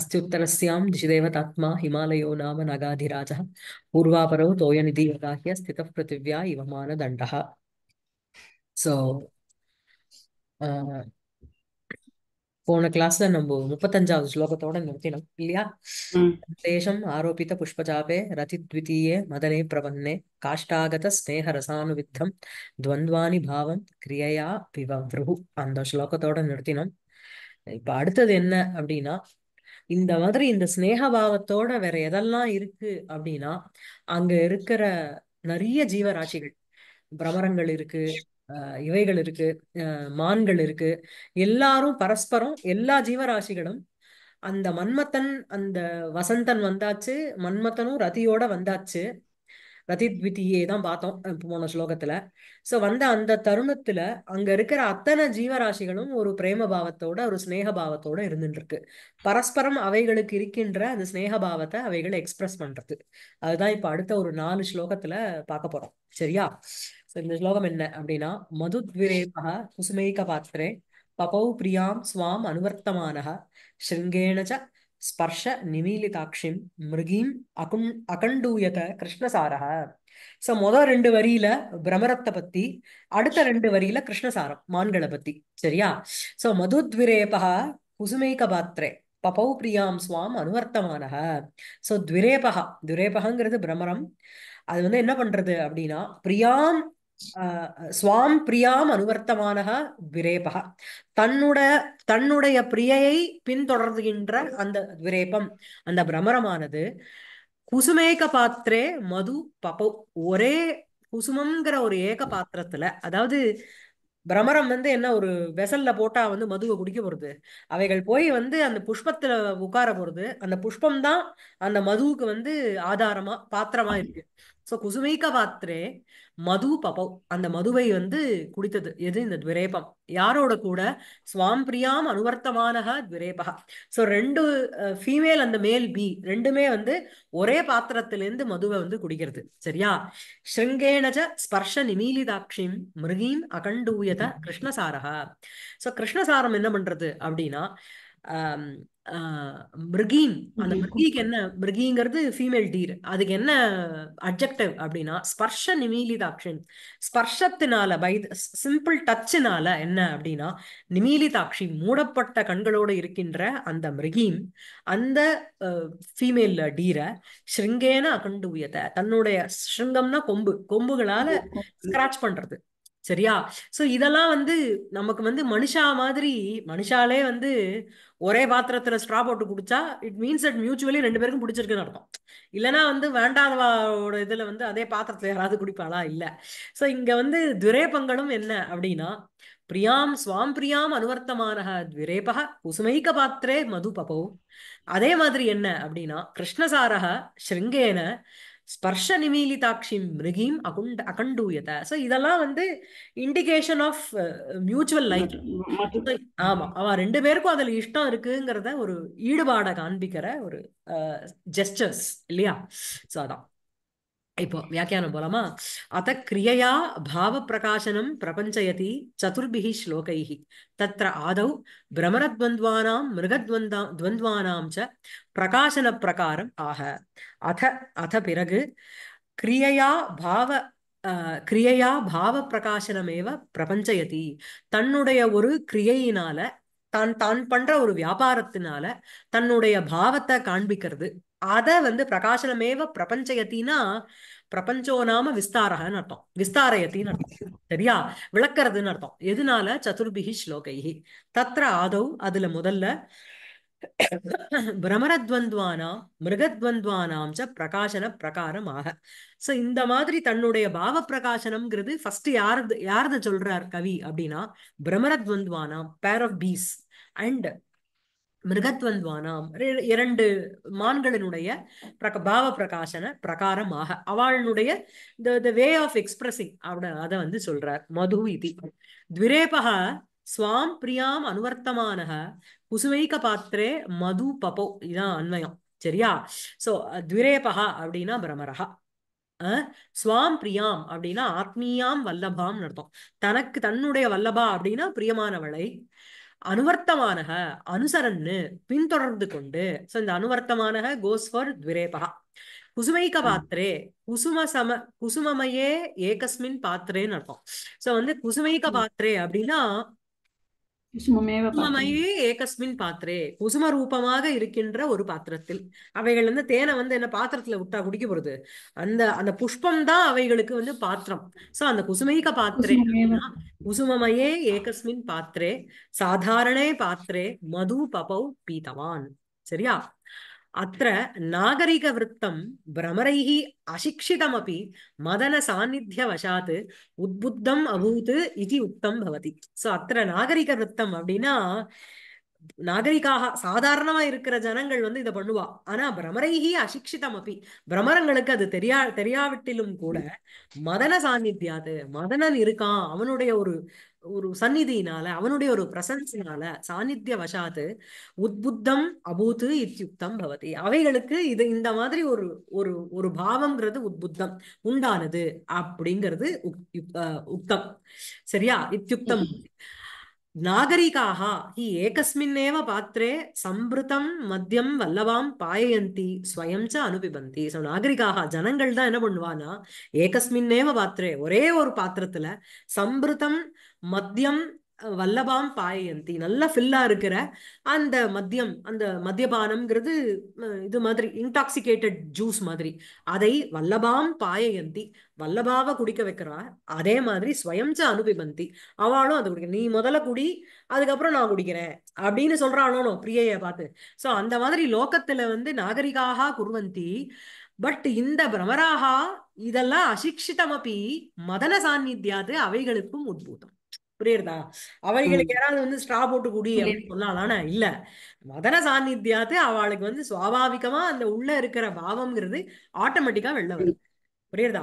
अस्त्युत्तरस्यां दिशिदेवतात्मा हिमालयो नाम नगाधिराजः पूर्वापरो तोयनिधि यदाह्य स्थितः पृथिव्या इव मानदण्डः ஸோ uh, போன கிளாஸ்ல நம்ம முப்பத்தஞ்சாவது ஸ்லோகத்தோட நிறுத்தினோம் இல்லையா தேசம் ஆரோபித புஷ்பஜாபே ரதித்விதீயே மதனே பிரபன்னே காஷ்டாகத ஸ்நேக ரசானுவித்தம் துவந்த்வானி பாவம் கிரியையா பிவவ்ருஹு அந்த ஸ்லோகத்தோட நிறுத்தினோம் இப்ப அடுத்தது என்ன அப்படின்னா இந்த மாதிரி இந்த ஸ்னேகபாவத்தோட வேற எதெல்லாம் இருக்கு அப்படின்னா அங்க இருக்கிற நிறைய ஜீவராசிகள் பிரமரங்கள் இருக்கு இவைகள் இருக்கு மான்கள் இருக்கு எல்லாரும் பரஸ்பரம் எல்லா ஜீவராசிகளும் அந்த மன்மத்தன் அந்த வசந்தன் வந்தாச்சு மன்மத்தனும் ரதியோட வந்தாச்சு ரதித்விதியை தான் பார்த்தோம் போன ஸ்லோகத்துல சோ வந்த அந்த தருணத்துல அங்க இருக்கிற அத்தனை ஜீவராசிகளும் ஒரு பிரேம பாவத்தோட ஒரு ஸ்னேக பாவத்தோட இருந்துட்டு இருக்கு பரஸ்பரம் அவைகளுக்கு இருக்கின்ற அந்த ஸ்னேக பாவத்தை அவைகளை எக்ஸ்பிரஸ் பண்றது அதுதான் இப்ப அடுத்த ஒரு நாலு ஸ்லோகத்துல பார்க்க போறோம் சரியா இந்த ஸ்லோகம் என்ன அப்படின்னா மதுத்விரேபக குசுமேக பாத்திரே பபௌ பிரியாம் ஸ்வாம் அனுவர்த்தமானக ஸ்ருங்கேண ஸ்பர்ஷ நிமீலிதாட்சிம் மிருகீம் அகுண் அகண்டூயத கிருஷ்ணசாரக சோ மொத ரெண்டு வரியில பிரமரத்தை பத்தி அடுத்த ரெண்டு வரியில கிருஷ்ணசாரம் மான்களை பத்தி சரியா சோ மதுத்விரேபா குசுமேக பாத்திரே பபௌ பிரியாம் சுவாம் அனுவர்த்தமானக சோ துவிரேபகா துரேபகங்கிறது பிரமரம் அது வந்து என்ன பண்றது அப்படின்னா பிரியாம் சுவாம் பிரியாம் அனுவர்த்தமானகா விரேபக தன்னுட தன்னுடைய பிரியையை பின்தொடர்கின்ற அந்த விரேபம் அந்த பிரமரமானது குசுமேக பாத்திரே மது பபோ ஒரே குசுமம்ங்கிற ஒரு ஏக பாத்திரத்துல அதாவது பிரமரம் வந்து என்ன ஒரு வெசல்ல போட்டா வந்து மதுவை குடிக்க போறது அவைகள் போய் வந்து அந்த புஷ்பத்துல உட்கார போறது அந்த புஷ்பம் தான் அந்த மதுவுக்கு வந்து ஆதாரமா பாத்திரமா இருக்கு சோ குசுமைக்க பாத்திரே மது பபவ் அந்த மதுவை வந்து குடித்தது எது இந்த துவரேபம் யாரோட கூட சுவாம்பிரியாம் அனுவர்த்தமானக துவரேபகா ஸோ ரெண்டு ஃபீமேல் அந்த மேல் பி ரெண்டுமே வந்து ஒரே பாத்திரத்திலேருந்து மதுவை வந்து குடிக்கிறது சரியா ஸ்ருங்கேணஜ ஸ்பர்ஷ நிமீலிதாட்சிம் மிருகீம் அகண்டூயத கிருஷ்ணசாரகா ஸோ கிருஷ்ணசாரம் என்ன பண்றது அப்படின்னா மிருகீன் அந்த மிருகிக்கு என்ன மிருகிங்கிறது ஃபீமேல் டீர் அதுக்கு என்ன அப்ஜெக்டிவ் அப்படின்னா ஸ்பர்ஷ நிமீலிதாட்சி ஸ்பர்ஷத்தினால பை சிம்பிள் டச்சுனால என்ன அப்படின்னா நிமீலிதாட்சி மூடப்பட்ட கண்களோடு இருக்கின்ற அந்த மிருகீன் அந்த ஃபீமேல் டீரை ஸ்ருங்கேன அகண்டு உயத தன்னுடைய ஸ்ருங்கம்னா கொம்பு கொம்புகளால ஸ்கிராச் பண்றது சரியா சோ இதெல்லாம் வந்து நமக்கு வந்து மனுஷா மாதிரி மனுஷாலே வந்து ஒரே பாத்திரத்துல ஸ்ட்ரா போட்டு குடிச்சா இட் மீன்ஸ் அட் மியூச்சுவலி ரெண்டு பேருக்கும் பிடிச்சிருக்குன்னு அர்த்தம் இல்லைன்னா வந்து வேண்டாதவாவோட இதுல வந்து அதே பாத்திரத்துல யாராவது குடிப்பாளா இல்ல சோ இங்க வந்து துரேபங்களும் என்ன அப்படின்னா பிரியாம் சுவாம் பிரியாம் அனுவர்த்தமானக துரேபக குசுமைக்க பாத்திரே மது பபோ அதே மாதிரி என்ன அப்படின்னா கிருஷ்ணசாரக ஸ்ருங்கேன ஸ்பர்ஷ நிமீலிதாட்சி மிருகீம் அகுண்ட அகண்டூயத ஸோ இதெல்லாம் வந்து இண்டிகேஷன் ஆஃப் மியூச்சுவல் லைக் ஆமா அவன் ரெண்டு பேருக்கும் அதுல இஷ்டம் இருக்குங்கிறத ஒரு ஈடுபாடை காண்பிக்கிற ஒரு ஜெஸ்டர்ஸ் uh, இல்லையா ஸோ அதான் இப்போ வியாக்கியானம் போலாமா அத கிரியையா பாவ பிரகாசனம் பிரபஞ்சயதி சதுர்பிகி ஸ்லோகைஹி தத்ர ஆதௌ பிரமரத்வந்த்வானாம் மிருகத்வந்தா துவந்த்வானாம் ச பிரகாசன பிரகாரம் ஆக அத அத பிறகு கிரியையா பாவ கிரியையா பாவ பிரகாசனமேவ பிரபஞ்சயதி தன்னுடைய ஒரு கிரியையினால தான் தான் பண்ற ஒரு வியாபாரத்தினால தன்னுடைய பாவத்தை காண்பிக்கிறது அத வந்து பிரகாசனமேவ பிரபஞ்சயத்தின்னா நாம விஸ்தாரகன்னு அர்த்தம் விஸ்தாரயத்தின்னு அர்த்தம் சரியா விளக்கிறதுன்னு அர்த்தம் எதனால சதுர்பிகி ஸ்லோகைகி தத்ர ஆதவ் அதுல முதல்ல பிரமரத்வந்த்வானா மிருகத்வந்துவானாம் ச பிரகாசன பிரகாரமாக சோ இந்த மாதிரி தன்னுடைய பாவ பிரகாசனம்ங்கிறது ஃபர்ஸ்ட் யாரது யாரது சொல்றார் கவி அப்படின்னா பிரமரத்வந்துவானாம் பேர் ஆஃப் பீஸ் அண்ட் மிருகத்வந்துவானாம் இரண்டு மான்களினுடைய பாவ பிரகாசன பிரகாரமாக அவளுடைய த த வே ஆஃப் எக்ஸ்பிரசிங் அப்படின் அதை வந்து சொல்றார் மது இது த்விரேபக சுவாம் பிரியாம் அனுவர்த்தமான குசுவைக்க பாத்திரே மது பபோ இதான் அன்வயம் சரியா சோ துவிரேபகா அப்படின்னா பிரமரகா சுவாம் பிரியாம் அப்படின்னா ஆத்மீயாம் வல்லபாம் அர்த்தம் தனக்கு தன்னுடைய வல்லபா அப்படின்னா பிரியமானவளை அனுவர்த்தமானக அனுசரன்னு பின்தொடர்ந்து கொண்டு சோ இந்த அனுவர்த்தமானக கோஸ்வர் துவிரேபகா குசுமைக்க பாத்திரே குசும சம குசுமமையே ஏகஸ்மின் பாத்திரேன்னு அர்த்தம் சோ வந்து குசுமைக்க பாத்திரே அப்படின்னா குசுமமே ஏகஸ்மின் பாத்திரே குசும ரூபமாக இருக்கின்ற ஒரு பாத்திரத்தில் அவைகள் வந்து தேனை வந்து என்ன பாத்திரத்துல விட்டா குடிக்க போறது அந்த அந்த புஷ்பம் தான் அவைகளுக்கு வந்து பாத்திரம் சோ அந்த குசுமைக பாத்திரே குசுமமையே ஏகஸ்மின் பாத்திரே சாதாரணே பாத்திரே மது பபௌ பீதவான் சரியா అత్ర மதன சாநித்திய అశిక్షితమపి உத்புத்தம் ఉద్బుద్ధం இது உத்தம் பவதி భవతి அத்திர நாகரிக నాగరికవృత్తం அப்படின்னா நாகரிகாக சாதாரணமா இருக்கிற ஜனங்கள் வந்து இதை பண்ணுவா ஆனா பிரமரைகி அசிக்ஷிதம் அப்படி பிரமரங்களுக்கு அது தெரியா தெரியாவிட்டிலும் கூட மதன சாநித்தியாது மதனன் இருக்கான் அவனுடைய ஒரு ஒரு சந்நிதியினால அவனுடைய ஒரு பிரசன்ஸினால சாநித்திய வசாத்து உத்புத்தம் அபூத்து இத்தியுக்தம் பவதி அவைகளுக்கு இது இந்த மாதிரி ஒரு ஒரு ஒரு பாவம்ங்கிறது உத்புத்தம் உண்டானது அப்படிங்கிறது உக்தம் சரியா இத்தியுக்தம் நாகரிகாக ஹி ஏகஸ்மின்னேவ பாத்திரே சம்பிருத்தம் மத்தியம் வல்லவாம் பாயந்தி ஸ்வயம் ச அனுபிபந்தி ஸோ நாகரிகாக ஜனங்கள் தான் என்ன பண்ணுவானா ஏகஸ்மின்னேவ பாத்திரே ஒரே ஒரு பாத்திரத்துல சம்பிருத்தம் மத்தியம் வல்லபாம் பாயந்தி நல்லா ஃபில்லா இருக்கிற அந்த மத்தியம் அந்த மத்தியபானம்ங்கிறது இது மாதிரி இன்டாக்சிகேட்டட் ஜூஸ் மாதிரி அதை வல்லபாம் பாயந்தி வல்லபாவை குடிக்க வைக்கிறா அதே மாதிரி ஸ்வயம்ச அனுபிபந்தி அவளும் அதை குடிக்க நீ முதல்ல குடி அதுக்கப்புறம் நான் குடிக்கிறேன் அப்படின்னு சொல்றானோ பிரியைய பார்த்து ஸோ அந்த மாதிரி லோக்கத்துல வந்து நாகரிகாக குருவந்தி பட் இந்த பிரமராகா இதெல்லாம் அசிக்ஷிதமபி மதன சாநித்தியாது அவைகளுக்கும் உத்பூதம் புரியுறதா அவைகளுக்கு யாராவது வந்து ஸ்ட்ரா போட்டு குடி அப்படின்னு சொல்லலாம்னா இல்ல மதன சாநித்தியாத்து அவளுக்கு வந்து சுவாபாவிகமா அந்த உள்ள இருக்கிற பாவம்ங்கிறது ஆட்டோமேட்டிக்கா வெளில வரும் புரியுறதா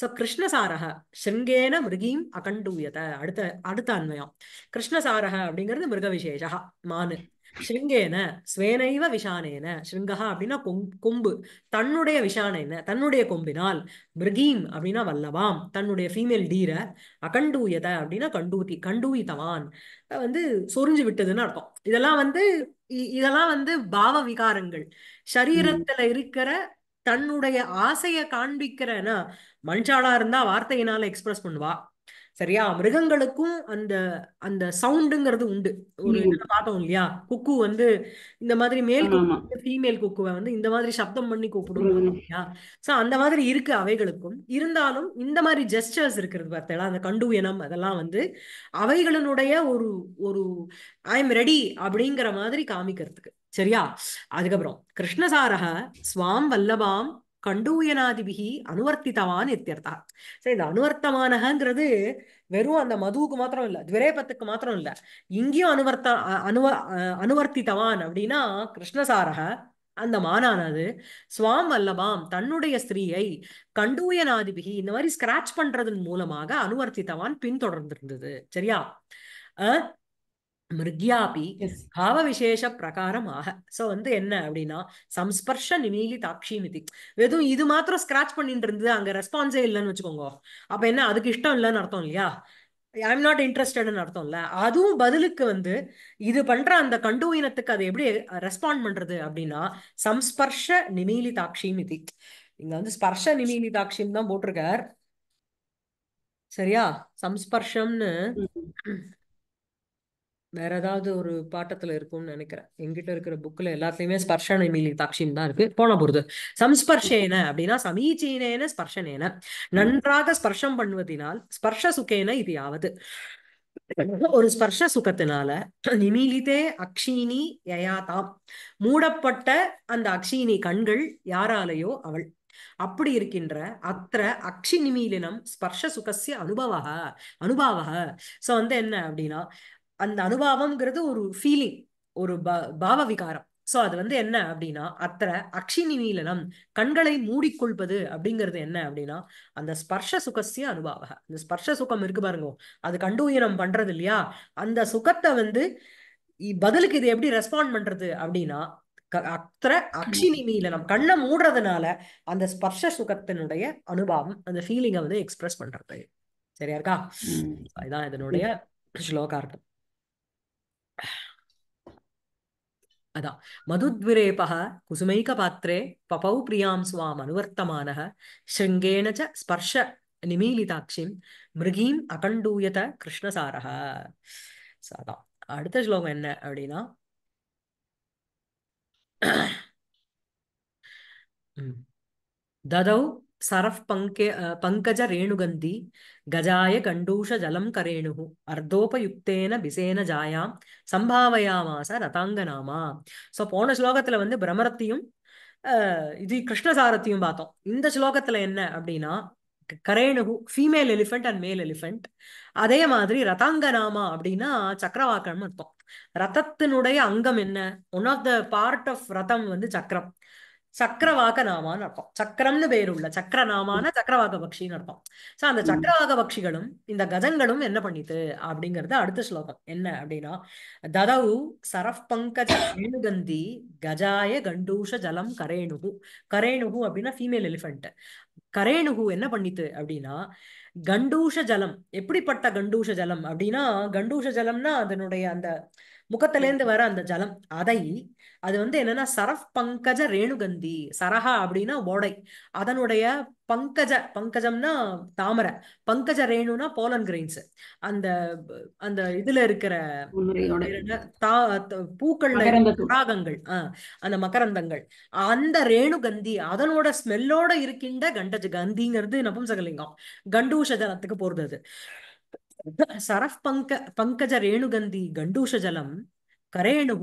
சோ கிருஷ்ணசாரக சிங்கேன மிருகீம் அகண்டூயத அடுத்த அடுத்த அன்வயம் கிருஷ்ணசாரக அப்படிங்கிறது மிருக விசேஷா மானு ஸ்ருங்கேன ஸ்வேனைவ விஷானேன ஸ்ருங்கா அப்படின்னா கொம்பு தன்னுடைய விஷானேன தன்னுடைய கொம்பினால் மிருகீம் அப்படின்னா வல்லவாம் தன்னுடைய ஃபீமேல் டீரை அகண்டூயத அப்படின்னா கண்டூதி கண்டூயித்தவான் வந்து சொரிஞ்சு விட்டதுன்னு அர்த்தம் இதெல்லாம் வந்து இதெல்லாம் வந்து பாவ விகாரங்கள் சரீரத்துல இருக்கிற தன்னுடைய ஆசைய காண்பிக்கிறனா மஞ்சாளா இருந்தா வார்த்தையினால எக்ஸ்பிரஸ் பண்ணுவா சரியா மிருகங்களுக்கும் அந்த அந்த சவுண்டுங்கிறது உண்டு ஒரு இதுல பார்த்தோம் இல்லையா குக்கு வந்து இந்த மாதிரி மேல் ஃபீமேல் குக்குவை வந்து இந்த மாதிரி சப்தம் பண்ணி கூப்பிடும் இல்லையா சோ அந்த மாதிரி இருக்கு அவைகளுக்கும் இருந்தாலும் இந்த மாதிரி ஜெஸ்டர்ஸ் இருக்கிறது பார்த்தா அந்த கண்டுயனம் அதெல்லாம் வந்து அவைகளினுடைய ஒரு ஒரு ஐ எம் ரெடி அப்படிங்கிற மாதிரி காமிக்கிறதுக்கு சரியா அதுக்கப்புறம் கிருஷ்ணசாரக ஸ்வாம் வல்லபாம் கண்டூயனாதிபிகி அனுவர்த்தித்தவான் இத்தியர்த்தா சரி இந்த அனுவர்த்தமானகங்கிறது வெறும் அந்த மதுவுக்கு மாத்திரம் இல்லை துவரேபத்துக்கு மாத்திரம் இல்லை இங்கேயும் அனுவர்த்த அனுவ அனுவர்த்தித்தவான் அப்படின்னா கிருஷ்ணசாரக அந்த மானானது சுவாம் வல்லபாம் தன்னுடைய ஸ்திரீயை கண்டூயனாதிபிகி இந்த மாதிரி ஸ்கிராச் பண்றதன் மூலமாக அனுவர்த்தித்தவான் பின்தொடர்ந்திருந்தது சரியா மிருக்யாபி பாவ விசேஷ பிரகாரம் ஆக சோ வந்து என்ன அப்படின்னா சம்ஸ்பர்ஷ நிமீலி தாட்சிமிதி வெதும் இது மாத்திரம் ஸ்கிராச் பண்ணிட்டு இருந்து அங்க ரெஸ்பான்ஸே இல்லைன்னு வச்சுக்கோங்க அப்ப என்ன அதுக்கு இஷ்டம் இல்லைன்னு அர்த்தம் இல்லையா ஐ எம் நாட் இன்ட்ரெஸ்டட்னு அர்த்தம்ல அதுவும் பதிலுக்கு வந்து இது பண்ற அந்த கண்டுவீனத்துக்கு அதை எப்படி ரெஸ்பாண்ட் பண்றது அப்படின்னா சம்ஸ்பர்ஷ நிமீலி தாட்சிமிதி இங்க வந்து ஸ்பர்ஷ நிமீலி தாட்சியம் தான் போட்டிருக்கார் சரியா சம்ஸ்பர்ஷம்னு வேற ஏதாவது ஒரு பாட்டத்துல இருக்கும்னு நினைக்கிறேன் எங்கிட்ட இருக்கிற புக்ல எல்லாத்தையுமே ஸ்பர்ஷன மீலி தாட்சியம் தான் இருக்கு போன போறது சம்ஸ்பர்ஷேன அப்படின்னா சமீச்சீனேன ஸ்பர்ஷனேன நன்றாக ஸ்பர்ஷம் பண்ணுவதினால் ஸ்பர்ஷ சுகேன இது யாவது ஒரு ஸ்பர்ஷ சுகத்தினால நிமிலிதே அக்ஷீனி யயாதாம் மூடப்பட்ட அந்த அக்ஷீனி கண்கள் யாராலேயோ அவள் அப்படி இருக்கின்ற அத்திர அக்ஷி நிமீலினம் ஸ்பர்ஷ சுகசிய அனுபவக அனுபவ சோ வந்து என்ன அப்படின்னா அந்த அனுபவம்ங்கிறது ஒரு ஃபீலிங் ஒரு ப பாவ விகாரம் சோ அது வந்து என்ன அப்படின்னா அத்தனை அக்ஷினி நீலனம் கண்களை மூடிக்கொள்வது அப்படிங்கிறது என்ன அப்படின்னா அந்த ஸ்பர்ஷ சுகசிய அனுபவ இந்த ஸ்பர்ஷ சுகம் இருக்கு பாருங்க அது கண்டுயிரம் பண்றது இல்லையா அந்த சுகத்தை வந்து பதிலுக்கு இது எப்படி ரெஸ்பாண்ட் பண்றது அப்படின்னா அத்தனை அக்ஷினி நீலனம் கண்ணை மூடுறதுனால அந்த ஸ்பர்ஷ சுகத்தினுடைய அனுபவம் அந்த ஃபீலிங்கை வந்து எக்ஸ்பிரஸ் பண்றது சரியா இருக்கா இதுதான் இதனுடைய ஸ்லோகார்த்தம் அதான் மதுத்விரேபக குசுமைக பாத்திரே பபௌ பிரியாம் சுவாம் அனுவர்த்தமான ஸ்ருங்கேன ச ஸ்பர்ஷ நிமீலிதாட்சிம் மிருகீம் அகண்டூயத கிருஷ்ணசாரக ஸோ அதான் அடுத்த ஸ்லோகம் என்ன அப்படின்னா ததௌ சரஃப் பங்கே பங்கஜ ரேணுகந்தி கஜாய கண்டூஷ ஜலம் கரேணுகு அர்த்தோபயுக்தேன பிசேன ஜாயாம் சம்பாவயாமாச ரதாங்கநாமா ஸோ போன ஸ்லோகத்துல வந்து பிரமரத்தையும் இது கிருஷ்ணசாரத்தையும் பார்த்தோம் இந்த ஸ்லோகத்துல என்ன அப்படின்னா கரேணுகு female elephant and male elephant அதே மாதிரி ரதாங்கநாமா அப்படின்னா சக்கரவாக்கம் அர்த்தம் ரதத்தினுடைய அங்கம் என்ன one of the part of ரதம் வந்து சக்கரம் சக்கரவாக நாமான்னு அர்த்தம் சக்கரம்னு பேருள்ள சக்கரநாமான சக்கரவாக பக்ஷின்னு அர்த்தம் சோ அந்த சக்கரவாக பக்ஷிகளும் இந்த கஜங்களும் என்ன பண்ணிட்டு அப்படிங்கறது அடுத்த ஸ்லோகம் என்ன அப்படின்னா ததவு சரஃப் பங்கஜ ரேணுகந்தி கஜாய கண்டூஷ ஜலம் கரேணுகு கரேணுகு அப்படின்னா ஃபீமேல் எலிஃபென்ட் கரேணுகு என்ன பண்ணிட்டு அப்படின்னா கண்டூஷ ஜலம் எப்படிப்பட்ட கண்டூஷ ஜலம் அப்படின்னா கண்டூஷ ஜலம்னா அதனுடைய அந்த முகத்திலேருந்து வர அந்த ஜலம் அதை அது வந்து என்னன்னா சரஃப் பங்கஜ ரேணுகந்தி சரஹா அப்படின்னா ஓடை அதனுடைய பங்கஜ பங்கஜம்னா தாமரை பங்கஜ ரேணுனா போலன் கிரெயின்ஸ் அந்த அந்த இதுல இருக்கிற பூக்கள்ல துராகங்கள் ஆஹ் அந்த மகரந்தங்கள் அந்த ரேணுகந்தி அதனோட ஸ்மெல்லோட இருக்கின்ற கண்டஜ கந்திங்கிறது நபும்சகலிங்கம் கண்டூஷ ஜலத்துக்கு போறது அது சரஃப் பங்க பங்கஜ ரேணுகந்தி கண்டூஷ ஜலம் கரேணு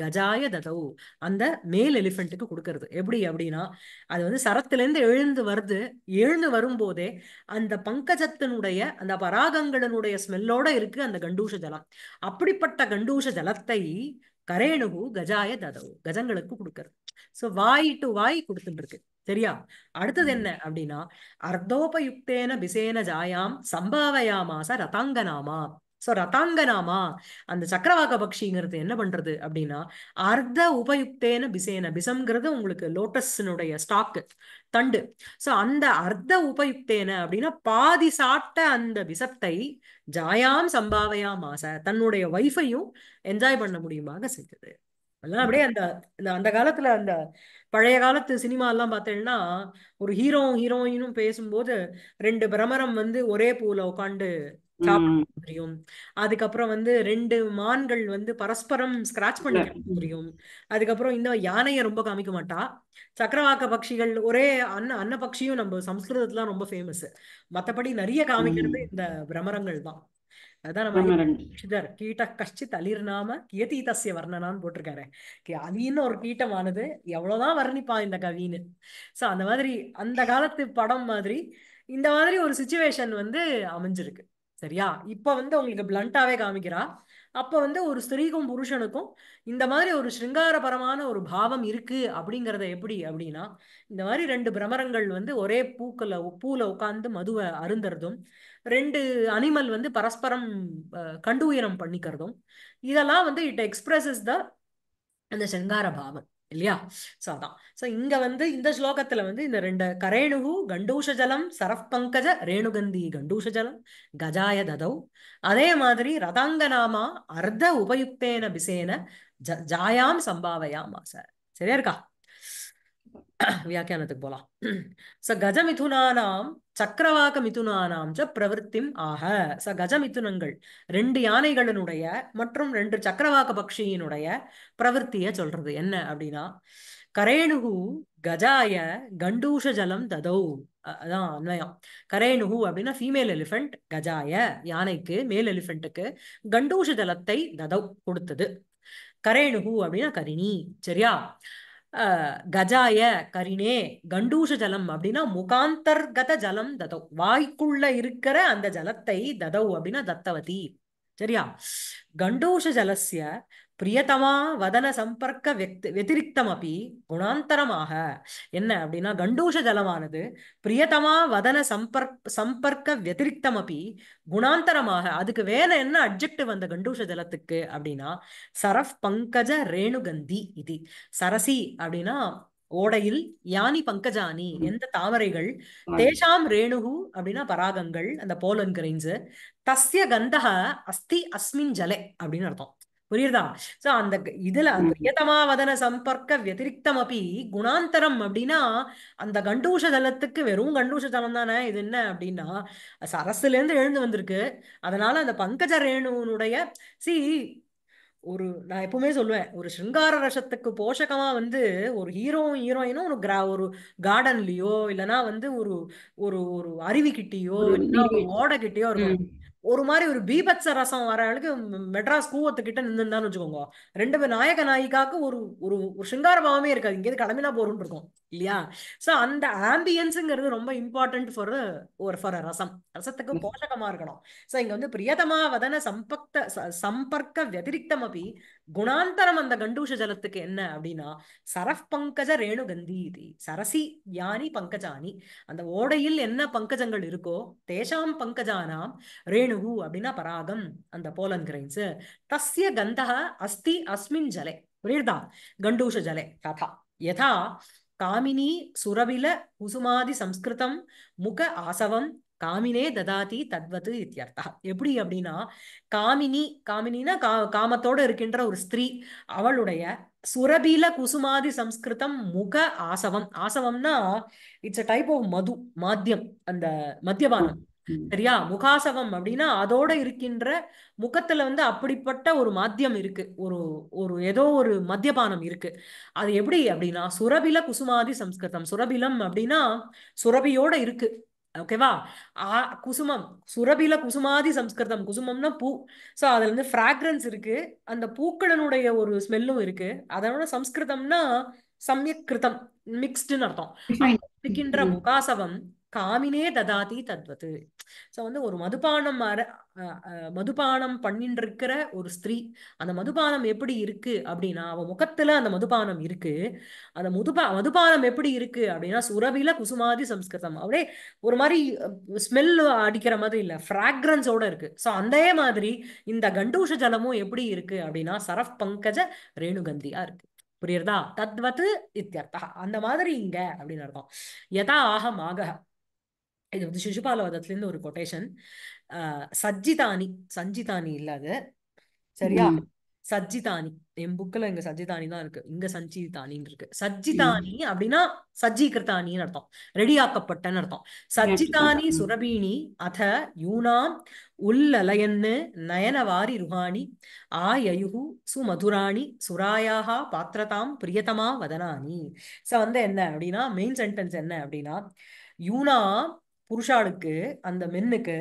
கஜாய ததவு அந்த மேல் எலிஃபென்ட்டுக்கு கொடுக்கறது எப்படி அப்படின்னா அது வந்து இருந்து எழுந்து வருது எழுந்து வரும்போதே அந்த பங்கஜத்தினுடைய அந்த பராகங்களினுடைய ஸ்மெல்லோட இருக்கு அந்த கண்டூஷ ஜலம் அப்படிப்பட்ட கண்டூஷ ஜலத்தை கரேணுகு கஜாய ததவு கஜங்களுக்கு கொடுக்கறது ஸோ வாய் டு வாய் கொடுத்துட்டு இருக்கு சரியா அடுத்தது என்ன அப்படின்னா அர்த்தோபயுக்தேன பிசேன ஜாயாம் சம்பாவயாமாச ரதாங்கனாமா சோ ரதாங்கனாமா அந்த சக்கரவாக்க பக்ஷிங்கிறது என்ன பண்றது அப்படின்னா அர்த்த உபயுக்தேன பிசேன பிசம்ங்கிறது உங்களுக்கு லோட்டஸ்னுடைய ஸ்டாக்கு தண்டு சோ அந்த அர்த்த உபயுக்தேன அப்படின்னா பாதி சாப்பிட்ட அந்த பிசத்தை ஜாயாம் சம்பாவயாமாச தன்னுடைய வைஃபையும் என்ஜாய் பண்ண முடியுமாக செஞ்சது எல்லாம் அப்படியே அந்த இந்த அந்த காலத்துல அந்த பழைய காலத்து சினிமா எல்லாம் பார்த்தேன்னா ஒரு ஹீரோ ஹீரோயினும் பேசும்போது ரெண்டு பிரமரம் வந்து ஒரே பூல உட்காந்து சாப்பிட முடியும் அதுக்கப்புறம் வந்து ரெண்டு மான்கள் வந்து பரஸ்பரம் ஸ்கிராச் பண்ணிக்க முடியும் அதுக்கப்புறம் இந்த யானையை ரொம்ப காமிக்க மாட்டா சக்கரவாக்க பட்சிகள் ஒரே அன்ன அன்ன பட்சியும் நம்ம சம்ஸ்கிருதத்துல ரொம்ப ஃபேமஸ் மத்தபடி நிறைய காமிக்கிறது இந்த பிரமரங்கள் தான் அதான் கீட்ட கஷ்டி அலிர்நாம கியதி தசிய வர்ணனான்னு போட்டிருக்காரு அலின்னு ஒரு கீட்டமானது எவ்வளவுதான் வர்ணிப்பான் இந்த கவின்னு சோ அந்த மாதிரி அந்த காலத்து படம் மாதிரி இந்த மாதிரி ஒரு சுச்சுவேஷன் வந்து அமைஞ்சிருக்கு சரியா இப்ப வந்து உங்களுக்கு பிளண்டாவே காமிக்கிறா அப்போ வந்து ஒரு ஸ்திரீக்கும் புருஷனுக்கும் இந்த மாதிரி ஒரு ஸ்ருங்காரபரமான ஒரு பாவம் இருக்கு அப்படிங்கிறத எப்படி அப்படின்னா இந்த மாதிரி ரெண்டு பிரமரங்கள் வந்து ஒரே பூக்களை பூவில் உட்காந்து மதுவை அருந்துறதும் ரெண்டு அனிமல் வந்து பரஸ்பரம் கண்டு உயரம் பண்ணிக்கிறதும் இதெல்லாம் வந்து இட் எக்ஸ்பிரஸஸ் த அந்த சிங்கார பாவம் இல்லையா சோ அதான் சோ இங்க வந்து இந்த ஸ்லோகத்துல வந்து இந்த ரெண்டு கரேணுகு கண்டூஷ ஜலம் சரப் பங்கஜ ரேணுகந்தி கண்டூஷ ஜலம் கஜாய ததௌ அதே மாதிரி ரதாங்கநாமா அர்த்த உபயுக்தேன பிசேன ஜாயாம் சம்பாவையாமா சார் சரியா இருக்கா வியாக்கியானத்துக்கு போலாம் சோ கஜமிதுனானாம் சக்கரவாக மிதுனானாம் பிரவருத்தி ஆக ச மிதுனங்கள் ரெண்டு யானைகளினுடைய மற்றும் ரெண்டு சக்கரவாக பக்ஷியினுடைய பிரவருத்திய சொல்றது என்ன அப்படின்னா கரேணுகு கஜாய கண்டூஷ ஜலம் ததௌ அதான் அன்வயம் கரேணுகு அப்படின்னா ஃபீமேல் எலிஃபென்ட் கஜாய யானைக்கு மேல் எலிஃபென்ட்டுக்கு கண்டூஷ ஜலத்தை ததௌ கொடுத்தது கரேணுகு அப்படின்னா கரிணி சரியா கஜாய கரிணே கண்டூஷ ஜலம் அப்படின்னா முகாந்தர்கத ஜலம் ததவ் வாய்க்குள்ள இருக்கிற அந்த ஜலத்தை ததவ் அப்படின்னா தத்தவதி சரியா கண்டூஷ ஜலசிய பிரியதமா வதன சம்பர்க்க அப்பி குணாந்தரமாக என்ன அப்படின்னா கண்டூஷ ஜலமானது பிரியதமா வதன சம்பர் சம்பர்க்க அப்பி குணாந்தரமாக அதுக்கு வேற என்ன அப்ஜெக்டிவ் அந்த கண்டூஷ ஜலத்துக்கு அப்படின்னா சரஃப் பங்கஜ ரேணுகந்தி இது சரசி அப்படின்னா ஓடையில் யானி பங்கஜானி எந்த தாமரைகள் தேஷாம் ரேணுகு அப்படின்னா பராகங்கள் அந்த போலன் கிரைன்ஸ் தஸ்ய கந்தக அஸ்தி அஸ்மின் ஜலே அப்படின்னு அர்த்தம் புரியுறதா சோ அந்த இதுல பிரியதமா வதன சம்பர்க்க அப்படி குணாந்தரம் அப்படின்னா அந்த கண்டூஷ தலத்துக்கு வெறும் கண்டூஷ தலம் தானே இது என்ன அப்படின்னா சரஸ்ல இருந்து எழுந்து வந்திருக்கு அதனால அந்த பங்கஜ ரேணுனுடைய சி ஒரு நான் எப்பவுமே சொல்லுவேன் ஒரு சிங்கார ரசத்துக்கு போஷகமா வந்து ஒரு ஹீரோவும் ஹீரோயினும் ஒரு கிரா ஒரு கார்டன்லயோ இல்லைன்னா வந்து ஒரு ஒரு ஒரு அருவி கிட்டேயோ ஓட கிட்டியோ இருக்கும் ஒரு மாதிரி ஒரு பீபத்ச ரசம் வர அளவுக்கு மெட்ராஸ் கூவத்துக்கிட்ட நின்றுன்னு வச்சுக்கோங்க ரெண்டு பேர் நாயக நாயிக்காக்கு ஒரு ஒரு ஒரு சிங்கார பாவமே இருக்காது இங்கே கிளம்பினா போறோம் இருக்கும் இல்லையா ஸோ அந்த ஆம்பியன்ஸுங்கிறது ரொம்ப இம்பார்ட்டன்ட் ஃபார் ஒரு ஃபார் ரசம் ரசத்துக்கு போஷகமா இருக்கணும் ஸோ இங்க வந்து பிரியதமா வதன சம்பக்த சம்பர்க்க வதிரிக்தம் அப்படி குணாந்தரம் அந்த கண்டூஷ ஜலத்துக்கு என்ன அப்படின்னா சரஃப் பங்கஜ ரேணுகந்தி இது சரசி யானி பங்கஜானி அந்த ஓடையில் என்ன பங்கஜங்கள் இருக்கோ தேஷாம் பங்கஜானாம் ரேணுகு அப்படின்னா பராகம் அந்த போலன் கிரைன்ஸ் தஸ்ய கந்தா அஸ்தி அஸ்மின் ஜலே புரியுதா கண்டூஷ ஜலே ததா யதா காமினி சுரவில குசுமாதி சம்ஸ்கிருதம் முக ஆசவம் காமினே ததாதி தத்வத்து இத்தியர்த்தா எப்படி அப்படின்னா காமினி காமினா கா காமத்தோடு இருக்கின்ற ஒரு ஸ்திரீ அவளுடைய சுரபீல குசுமாதி சம்ஸ்கிருதம் முக ஆசவம் ஆசவம்னா இட்ஸ் அ டைப் ஆஃப் மது மாத்தியம் அந்த மத்தியபானம் சரியா முகாசவம் அப்படின்னா அதோட இருக்கின்ற முகத்துல வந்து அப்படிப்பட்ட ஒரு மாத்தியம் இருக்கு ஒரு ஒரு ஏதோ ஒரு மத்தியபானம் இருக்கு அது எப்படி அப்படின்னா சுரபில குசுமாதி சம்ஸ்கிருதம் சுரபிலம் அப்படின்னா சுரபியோட இருக்கு ஓகேவா ஆ குசுமம் சுரபில குசுமாதி சம்ஸ்கிருதம் குசுமம்னா பூ ஸோ அதுல இருந்து ஃப்ராக்ரன்ஸ் இருக்கு அந்த பூக்களனுடைய ஒரு ஸ்மெல்லும் இருக்கு அதோட சம்ஸ்கிருதம்னா கிருதம் மிக்ஸ்டுன்னு அர்த்தம் முகாசவம் காமினே ததாதி தத்வது ஸோ வந்து ஒரு மதுபானம் அர மதுபானம் பண்ணிட்டு இருக்கிற ஒரு ஸ்திரீ அந்த மதுபானம் எப்படி இருக்கு அப்படின்னா அவன் முகத்துல அந்த மதுபானம் இருக்கு அந்த முதுபா மதுபானம் எப்படி இருக்கு அப்படின்னா சுரவில குசுமாதி சம்ஸ்கிருதம் அப்படியே ஒரு மாதிரி ஸ்மெல் அடிக்கிற மாதிரி இல்லை ஃப்ராக்ரன்ஸோட இருக்கு ஸோ அதே மாதிரி இந்த கண்டூஷ ஜலமும் எப்படி இருக்கு அப்படின்னா சரஃப் பங்கஜ ரேணுகந்தியா இருக்கு புரியுறதா தத்வத்து இத்தியர்த்தா அந்த மாதிரி இங்க அப்படின்னு அர்த்தம் எதா ஆக ஆக இது வந்து இருந்து ஒரு கொட்டேஷன் சஜ்ஜிதானி சஞ்சிதானி இல்லாத சரியா சஜ்ஜிதானி என் புக்ல இங்க சஜ்ஜிதானி தான் இருக்கு இங்க சஞ்சிதானின்னு இருக்கு சஜ்ஜிதானி அப்படின்னா சஜ்ஜீகிருத்தானின்னு அர்த்தம் ரெடியாக்கப்பட்டன்னு அர்த்தம் சஜ்ஜிதானி சுரபீணி அத யூனாம் உள்ளலயன்னு நயனவாரி ருஹாணி ஆயு சுமதுராணி சுராயாக பாத்திரதாம் பிரியதமா வதனானி சோ வந்து என்ன அப்படின்னா மெயின் சென்டென்ஸ் என்ன அப்படின்னா யூனா புருஷாளுக்கு அந்த மென்னுக்கு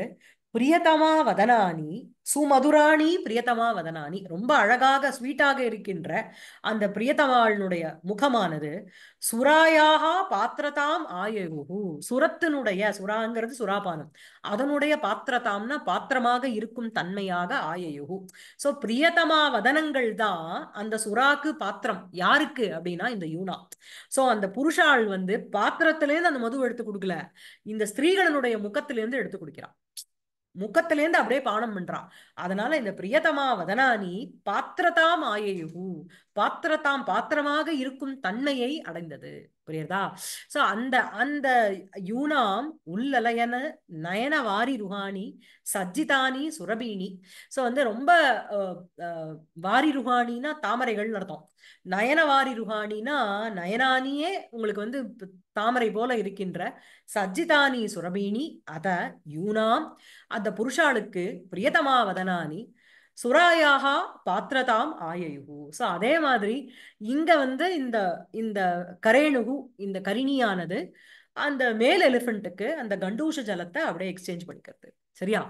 பிரியதமா வதனானி சுமதுராணி பிரியதமா வதனானி ரொம்ப அழகாக ஸ்வீட்டாக இருக்கின்ற அந்த பிரியதமாளுடைய முகமானது சுராயாக பாத்திரதாம் ஆயுகு சுரத்தினுடைய சுராங்கிறது சுராபானம் அதனுடைய பாத்திரதாம்னா பாத்திரமாக இருக்கும் தன்மையாக ஆயுகு சோ பிரியதமா வதனங்கள் தான் அந்த சுறாக்கு பாத்திரம் யாருக்கு அப்படின்னா இந்த யூனா சோ அந்த புருஷாள் வந்து பாத்திரத்திலேருந்து அந்த மது எடுத்து கொடுக்கல இந்த ஸ்திரீகளினுடைய முகத்திலேருந்து எடுத்து கொடுக்கிறான் முகத்திலேருந்து அப்படியே பானம் பண்றான் அதனால இந்த பிரியதமா வதனானி பாத்திரதா மாயையு பாத்திரத்தாம் பாத்திரமாக இருக்கும் தன்மையை அடைந்தது புரியுறதா சோ அந்த அந்த யூனாம் உள்ளலயன நயனவாரி ருகாணி சஜ்ஜிதானி சுரபீணி சோ வந்து ரொம்ப வாரி ருகாணினா தாமரைகள் அர்த்தம் நயனவாரி ருகாணினா நயனானியே உங்களுக்கு வந்து தாமரை போல இருக்கின்ற சஜ்ஜிதானி சுரபீணி அத யூனாம் அந்த புருஷாளுக்கு பிரியதமாவதனானி சுராயாக பாத்திரதாம் ஆயயுகு ஸோ அதே மாதிரி இங்க வந்து இந்த இந்த கரேணுகு இந்த கரிணியானது அந்த மேல் எலிஃபண்ட்டுக்கு அந்த கண்டூஷ ஜலத்தை அப்படியே எக்ஸ்சேஞ்ச் பண்ணிக்கிறது சரியா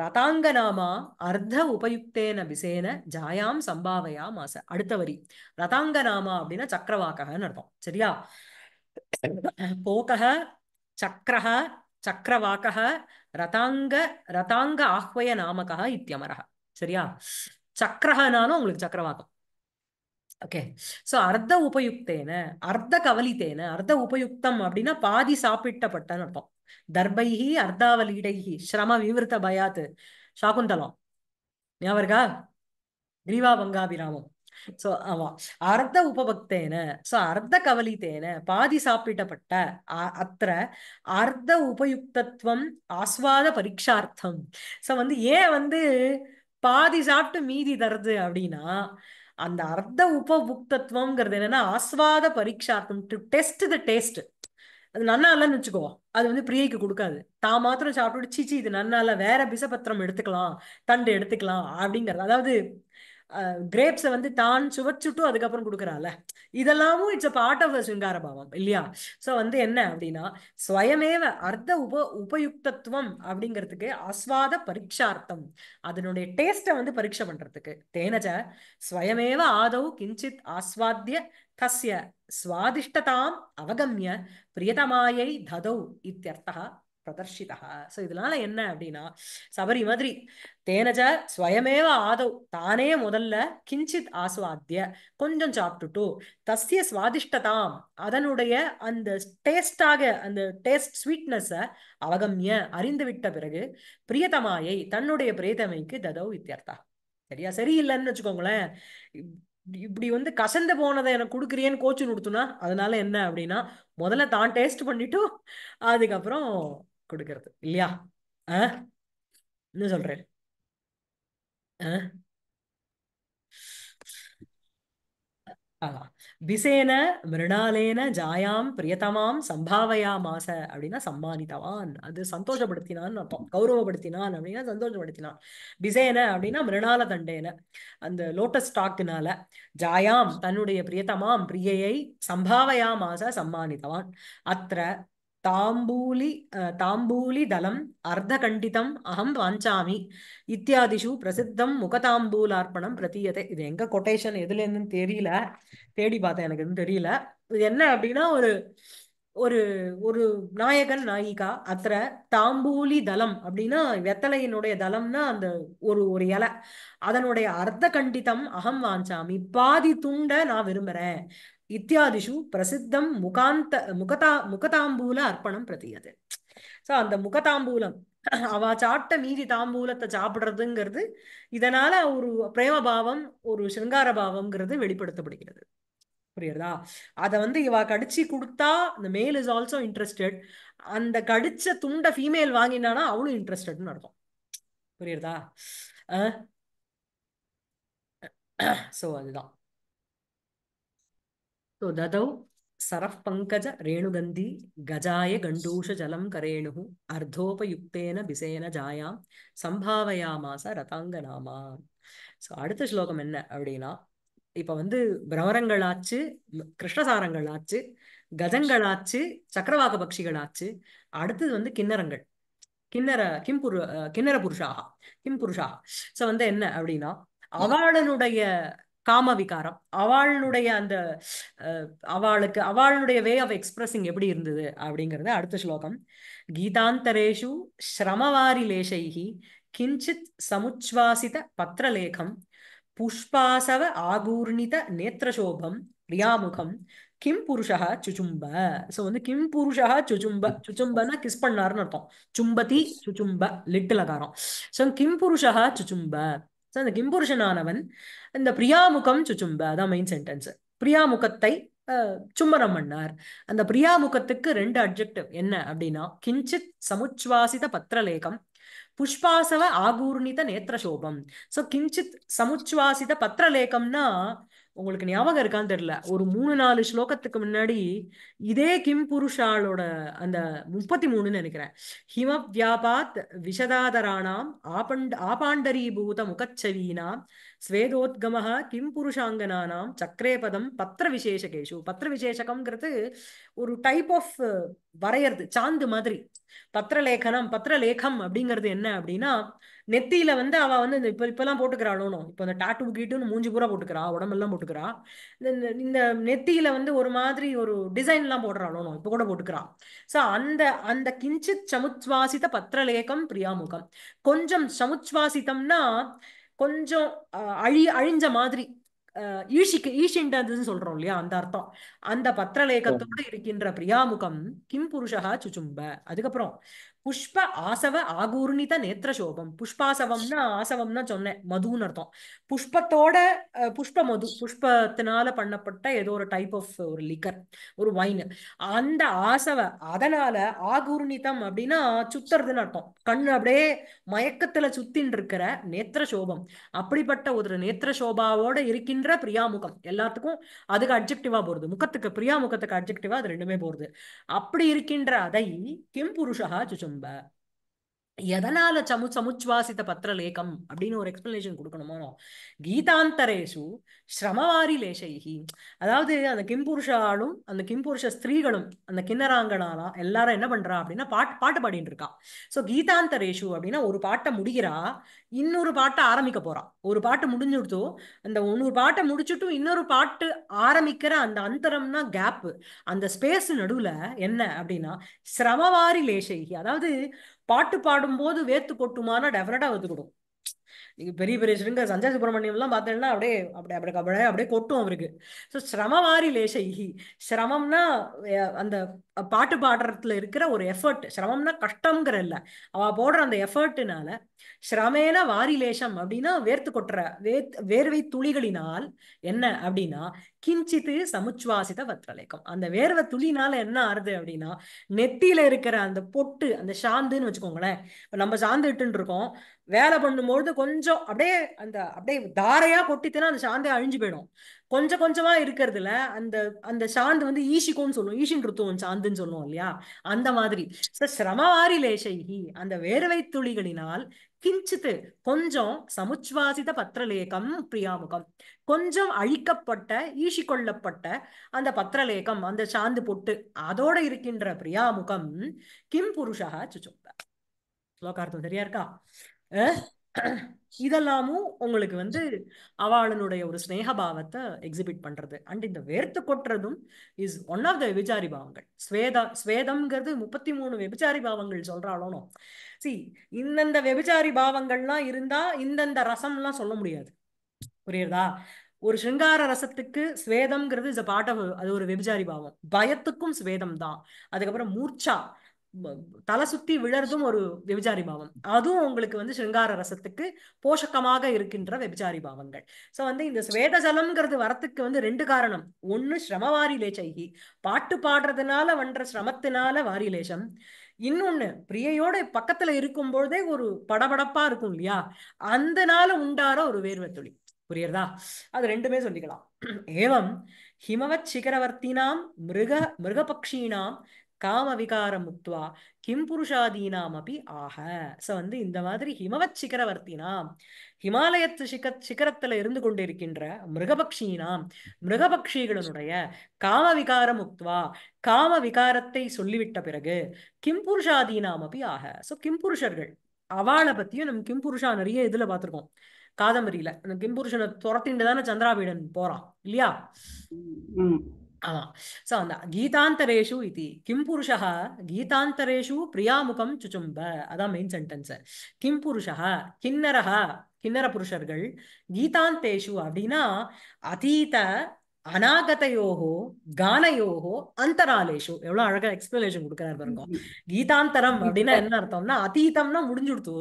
ரதாங்க நாமா அர்த்த உபயுக்தேன விசேன ஜாயாம் சம்பாவையா மாச அடுத்த வரி ரதாங்க நாமா அப்படின்னா சக்கரவாக்ககன்னு அர்த்தம் சரியா போக்கக சக்கரக சக்கரவாக்கக ரதாங்க ரதாங்க ஆஹ்வய நாமக இத்தியமரக சரியா சக்கரகனாலும் உங்களுக்கு சக்கரவாக்கம் ஓகே சோ அர்த்த உபயுக்தேன அர்த்த கவலித்தேன அர்த்த உபயுக்தம் அப்படின்னா பாதி சாப்பிட்டப்பட்டன்னு அர்த்தம் தர்பைஹி அர்த்தாவலீடைஹி ஸ்ரம விவருத்த பயாத்து சாகுந்தலம் ஞாபகம் கிரீவா பங்காபிராமம் சோ ஆமா அர்த்த உபபக்தேன சோ அர்த்த கவலித்தேன பாதி சாப்பிட்டப்பட்ட அத்த அர்த்த உபயுக்தத்துவம் ஆஸ்வாத பரீட்சார்த்தம் சோ வந்து ஏன் வந்து பாதி சாப்பிட்டு மீதி தருது அப்படின்னா அந்த அர்த்த உபபுக்தத்துவம்ங்கிறது என்னன்னா ஆஸ்வாத பரீட்சார்த்தம் டு டெஸ்ட் த டேஸ்ட் அது நன்னா இல்லைன்னு வச்சுக்கோ அது வந்து பிரியைக்கு கொடுக்காது தான் மாத்திரம் சாப்பிட்டு சீச்சி இது நன்னா இல்லை வேற பிசபத்திரம் எடுத்துக்கலாம் தண்டு எடுத்துக்கலாம் அப்படிங்கிறது அதாவது கிரேப்ஸை வந்து தான் சுவச்சுட்டும் அதுக்கப்புறம் கொடுக்குறாள் இதெல்லாமும் இட்ஸ் அ பார்ட் ஆஃப் சிங்கார பாவம் இல்லையா ஸோ வந்து என்ன அப்படின்னா ஸ்வயமேவ அர்த்த உப உபயுக்தத்துவம் அப்படிங்கிறதுக்கு ஆஸ்வாத பரீட்சார்த்தம் அதனுடைய டேஸ்ட்டை வந்து பரீட்சை பண்றதுக்கு தேனஜ ஸ்வயமேவ ஆதவு கிஞ்சித் ஆஸ்வாத்திய தஸ்ய சுவாதிஷ்டதாம் அவகமிய பிரியதமாயை ததௌ இத்தியர்த்தா பிரதர்ஷிதா ஸோ இதனால என்ன அப்படின்னா சபரி மாதிரி தேனஜ ஸ்வயமேவ ஆதவ் தானே முதல்ல கிஞ்சித் ஆஸ்வாத்திய கொஞ்சம் சாப்பிட்டுட்டு தஸ்ய சுவாதிஷ்டதாம் அதனுடைய அந்த டேஸ்டாக அந்த டேஸ்ட் ஸ்வீட்னஸை அவகம்ய அறிந்து விட்ட பிறகு பிரியதமாயை தன்னுடைய பிரியதமைக்கு ததவ் வித்தியர்த்தா சரியா சரியில்லைன்னு வச்சுக்கோங்களேன் இப்படி வந்து கசந்து போனதை எனக்கு கொடுக்குறியேன்னு கோச்சு கொடுத்துனா அதனால என்ன அப்படின்னா முதல்ல தான் டேஸ்ட் பண்ணிட்டு அதுக்கப்புறம் கொடுக்கறது இல்லையா ஆ என்ன சொல்றேன் பிசேன மிருணாலேன ஜாயாம் பிரியதமாம் மாச அப்படின்னா சம்மானித்தவான் அது சந்தோஷப்படுத்தினான் அப்போ கௌரவப்படுத்தினான் அப்படின்னா சந்தோஷப்படுத்தினான் பிசேன அப்படின்னா மிருணால தண்டேன அந்த லோட்டஸ் ஸ்டாக்குனால ஜாயாம் தன்னுடைய பிரியதமாம் பிரியையை மாச சம்மானித்தவான் அத்த தாம்பூலி தாம்பூலி தலம் அர்த்தகண்டிதம் அகம் வாஞ்சாமி இத்தியாதிஷு பிரசித்தம் முகதாம்பூலார்ப்பணம் பிரதீயத்தை இது எங்க கொட்டேஷன் எதுலேருந்துன்னு தெரியல தேடி பார்த்தேன் எனக்கு தெரியல இது என்ன அப்படின்னா ஒரு ஒரு ஒரு நாயகன் நாயிகா அத்திர தாம்பூலி தலம் அப்படின்னா வெத்தலையினுடைய தலம்னா அந்த ஒரு ஒரு இலை அதனுடைய அர்த்த கண்டித்தம் அகம் வாஞ்சாமி பாதி துண்ட நான் விரும்புறேன் இத்தியாதிஷு பிரசித்தம் முகாந்த முகதா முகதாம்பூல அர்ப்பணம் பிரதியது ஸோ அந்த முகதாம்பூலம் அவ சாட்ட மீதி தாம்பூலத்தை சாப்பிடுறதுங்கிறது இதனால ஒரு பிரேமபாவம் ஒரு சிருங்கார பாவம்ங்கிறது வெளிப்படுத்தப்படுகிறது புரியுறதா அதை வந்து இவ கடிச்சு கொடுத்தா இந்த மேல் இஸ் ஆல்சோ இன்ட்ரெஸ்டட் அந்த கடிச்ச துண்டை ஃபீமேல் வாங்கினானா அவளும் இன்ட்ரெஸ்டட்னு அர்த்தம் புரியுறதா ஸோ அதுதான் ஸோ ததௌ ददौ सरःपङ्कज रेणुगन्धी गजाय गण्डूषजलं करेणुः அர்த்தோபயுக்தேன பிசேன ஜாயாம் சம்பாவயாமாச ரதாங்கநாமா ஸோ அடுத்த ஸ்லோகம் என்ன அப்படின்னா இப்போ வந்து பிரவரங்களாச்சு கிருஷ்ணசாரங்களாச்சு கஜங்களாச்சு சக்கரவாக பக்ஷிகளாச்சு அடுத்தது வந்து கிண்ணறங்கள் கிண்ணற கிம்புரு கிண்ணற புருஷாக கிம் புருஷாக ஸோ வந்து என்ன அப்படின்னா அவாளனுடைய காம விகாரம் அவளுடைய அந்த அவளுக்கு அவளுடைய வே ஆஃப் எக்ஸ்பிரஸிங் எப்படி இருந்தது அப்படிங்கிறது அடுத்த ஸ்லோகம் கீதாந்தரேஷு ஸ்ரமவாரி லேஷைகி கிஞ்சித் சமுச்சுவாசித பத்திரலேகம் புஷ்பாசவ ஆகூர்ணித நேத்திரசோபம் ரியாமுகம் கிம் புருஷா சுச்சும்ப ஸோ வந்து கிம் புருஷா சுச்சும்ப சுச்சும்பன்னா கிஸ் பண்ணாருன்னு அர்த்தம் சும்பதி சுச்சும்ப லிட்டில் அகாரம் ஸோ கிம் புருஷா சுச்சும்ப ஸோ அந்த கிம்புருஷனானவன் இந்த பிரியாமுகம் சுச்சும்ப அதான் மெயின் சென்டென்ஸ் பிரியாமுகத்தை சும்மரம் பண்ணார் அந்த பிரியாமுகத்துக்கு ரெண்டு அப்ஜெக்டிவ் என்ன அப்படின்னா கிஞ்சித் சமுச்சுவாசித பத்திரலேகம் புஷ்பாசவ ஆகூர்ணித நேத்திரசோபம் ஸோ கிஞ்சித் சமுச்சுவாசித பத்திரலேகம்னா உங்களுக்கு ஞாபகம் இருக்கான்னு தெரியல ஒரு மூணு நாலு ஸ்லோகத்துக்கு முன்னாடி இதே கிம் புருஷாலோட அந்த முப்பத்தி மூணுன்னு நினைக்கிறேன் ஹிம வியாபாத் விஷதாதராணாம் ஆபண்ட் ஆபாண்டரீபூத முகச்சவீனாம் ஸ்வேதோத்கமஹ கிம் புருஷாங்கனானாம் சக்கரேபதம் பத்திர விசேஷகேஷு பத்திர விசேஷகம்ங்கிறது ஒரு டைப் ஆஃப் வரையறது சாந்து மாதிரி பத்திரலேகனம் பத்திரலேகம் அப்படிங்கிறது என்ன அப்படின்னா நெத்தியில வந்து அவ வந்து இந்த இப்ப இப்பெல்லாம் போட்டுக்கிறாளோனும் இப்ப அந்த டாட்டு கீட்டுன்னு மூஞ்சி பூரா போட்டுக்கிறா உடம்பெல்லாம் போட்டுக்கிறா இந்த நெத்தியில வந்து ஒரு மாதிரி ஒரு டிசைன் எல்லாம் போடுறாளோனும் இப்ப கூட போட்டுக்கிறான் சோ அந்த அந்த கிஞ்சித் சமுச்சுவாசித பத்திரலேகம் பிரியாமுகம் கொஞ்சம் சமுச்சுவாசித்தம்னா கொஞ்சம் அழி அழிஞ்ச மாதிரி ஈஷிக்கு ஈஷின்றதுன்னு சொல்றோம் இல்லையா அந்த அர்த்தம் அந்த பத்திரலேகத்தோடு இருக்கின்ற பிரியாமுகம் கிம் புருஷகா சுச்சும்ப அதுக்கப்புறம் புஷ்ப ஆசவ ஆகூர்ணித நேத்திரசோபம் புஷ்பாசவம்னா ஆசவம்னா சொன்னேன் மதுன்னு அர்த்தம் புஷ்பத்தோட புஷ்ப மது புஷ்பத்தினால பண்ணப்பட்ட ஏதோ ஒரு டைப் ஆஃப் ஒரு லிக்கர் ஒரு வைன் அந்த ஆசவ அதனால ஆகூர்ணிதம் அப்படின்னா சுத்துறதுன்னு அர்த்தம் கண்ணு அப்படியே மயக்கத்துல சுத்தின்னு இருக்கிற நேத்திரசோபம் அப்படிப்பட்ட ஒரு நேத்திரசோபாவோட இருக்கின்ற பிரியாமுகம் எல்லாத்துக்கும் அதுக்கு அப்ஜெக்டிவா போறது முகத்துக்கு பிரியாமுகத்துக்கு அப்ஜெக்டிவா அது ரெண்டுமே போறது அப்படி இருக்கின்ற அதை கிம் புருஷா சுச்சம் But. எதனால சமு சமுச்சுவாசித பத்திரலேகம் அப்படின்னு ஒரு எக்ஸ்பிளனேஷன் கொடுக்கணுமோ கீதாந்தரேஷு ஸ்ரமவாரி லேசைகி அதாவது அந்த கிம்புருஷாலும் அந்த கிம்புருஷ ஸ்திரீகளும் அந்த கிண்ணராங்கனாலாம் எல்லாரும் என்ன பண்றா அப்படின்னா பாட்டு பாட்டு பாடிட்டு இருக்கா ஸோ கீதாந்தரேஷு அப்படின்னா ஒரு பாட்டை முடிகிறா இன்னொரு பாட்டை ஆரம்பிக்க போறா ஒரு பாட்டு முடிஞ்சுடுத்து அந்த ஒரு பாட்டை முடிச்சுட்டும் இன்னொரு பாட்டு ஆரம்பிக்கிற அந்த அந்தரம்னா கேப்பு அந்த ஸ்பேஸ் நடுவில் என்ன அப்படின்னா ஸ்ரமவாரி லேசைகி அதாவது பாட்டு பாடும்போது வேத்து கொட்டுமானா டெஃபினட்டா வேத்து பெரிய பெரிய ஸ்ருங்க சஞ்சய் சுப்பிரமணியம்லாம் பார்த்தேன்னா அப்படியே அப்படியே அப்படியே அப்படியே அப்படியே கொட்டும் அவருக்கு ஸோ சிரமமாரி லேசைகி சிரமம்னா அந்த பாட்டு பாடுறதுல இருக்கிற ஒரு எஃபர்ட் சிரமம்னா கஷ்டம்ங்கிற இல்லை அவள் போடுற அந்த எஃபர்ட்னால சிரமேன வாரி லேசம் அப்படின்னா வேர்த்து கொட்டுற வே வேர்வை துளிகளினால் என்ன அப்படின்னா கிஞ்சித்து சமுச்சுவாசித வத்ரலேக்கம் அந்த வேர்வை துளினால என்ன ஆறுது அப்படின்னா நெத்தியில இருக்கிற அந்த பொட்டு அந்த சாந்துன்னு வச்சுக்கோங்களேன் நம்ம சாந்துட்டுன்னு இருக்கோம் வேலை பண்ணும்பொழுது கொஞ்சம் அப்படியே அந்த அப்படியே தாரையா கொட்டித்தனா அந்த சாந்தே அழிஞ்சு போயிடும் கொஞ்சம் கொஞ்சமா இருக்கிறதுல அந்த அந்த சாந்து வந்து ஈஷிகோன்னு சொல்லுவோம் ஈஷின் ருத்துவம் சாந்துன்னு சொல்லுவோம் இல்லையா அந்த மாதிரி சிரமவாரி லேசைகி அந்த வேர்வை துளிகளினால் கிஞ்சித்து கொஞ்சம் சமுச்சுவாசித பத்திரலேகம் பிரியாமுகம் கொஞ்சம் அழிக்கப்பட்ட ஈஷி கொள்ளப்பட்ட அந்த பத்திரலேகம் அந்த சாந்து பொட்டு அதோட இருக்கின்ற பிரியாமுகம் கிம் புருஷா சுச்சோக்த ஸ்லோகார்த்தம் சரியா இருக்கா இதெல்லாமும் உங்களுக்கு வந்து அவளனுடைய ஒரு ஸ்னேகபாவத்தை எக்ஸிபிட் பண்றது அண்ட் இந்த வேர்த்து கொட்டுறதும் இஸ் ஒன் ஆஃப் த விபச்சாரி பாவங்கள் ஸ்வேதா ஸ்வேதம்ங்கிறது முப்பத்தி மூணு விபச்சாரி பாவங்கள் சொல்றாலும் சி இந்தந்த வெபிச்சாரி பாவங்கள்லாம் இருந்தா இந்தந்த ரசம்லாம் சொல்ல முடியாது புரியுறதா ஒரு சிங்கார ரசத்துக்கு ஸ்வேதம்ங்கிறது இஸ் அ பார்ட் ஆஃப் அது ஒரு வெபிச்சாரி பாவம் பயத்துக்கும் ஸ்வேதம் தான் அதுக்கப்புறம் மூர்ச்சா தலை சுத்தி விழறதும் ஒரு விபச்சாரி பாவம் அதுவும் உங்களுக்கு வந்து சிருங்கார ரசத்துக்கு போஷக்கமாக இருக்கின்ற விபச்சாரி பாவங்கள் ஸோ வந்து இந்த ஸ்வேத ஜலம்ங்கிறது வரத்துக்கு வந்து ரெண்டு காரணம் ஒன்று சிரம லேச்சைகி பாட்டு பாடுறதுனால வன்ற சிரமத்தினால வாரி லேசம் இன்னொன்னு பிரியையோட பக்கத்துல பொழுதே ஒரு படபடப்பா இருக்கும் இல்லையா அந்த நாள உண்டார ஒரு வேர்வை துளி புரியறதா அது ரெண்டுமே சொல்லிக்கலாம் ஏவம் ஹிமவத் சிகரவர்த்தினாம் மிருக மிருகபக்ஷீனாம் காம விகாரம் முக்துவா கிம் புருஷாதீனாம் அப்படி ஆக ஸோ வந்து இந்த மாதிரி ஹிமவத் சிகரவர்த்தினாம் ஹிமாலயத்து சிக சிகரத்துல இருந்து கொண்டிருக்கின்ற மிருகபக்ஷினாம் மிருகபக்ஷிகளினுடைய காம விகாரம் முக்துவா காம விகாரத்தை சொல்லிவிட்ட பிறகு கிம் புருஷாதீனாம் அப்படி ஆக ஸோ கிம் புருஷர்கள் அவளை பத்தியும் நம்ம கிம் புருஷா நிறைய இதுல பார்த்துருக்கோம் காதம்பரியில அந்த கிம்புருஷனை துரத்தின்னு தானே சந்திராபீடன் போறான் இல்லையா ஆமாம் ஸோ அந்த கீதாந்தரேஷு இது கிம் புருஷா கீதாந்தரேஷு பிரியாமுகம் சுச்சும்ப அதான் மெயின் சென்டென்ஸ் கிம் புருஷா கிண்ணரஹா கிண்ணர புருஷர்கள் கீதாந்தேஷு அப்படின்னா அதீத அநாகதையோகோ கானயோகோ அந்தராலேஷு எவ்வளவு அழகா எக்ஸ்பிளேஷன் கொடுக்கிறாரு பாருங்க கீதாந்தரம் அப்படின்னா என்ன அர்த்தம்னா அதீதம்னா முடிஞ்சுடுத்து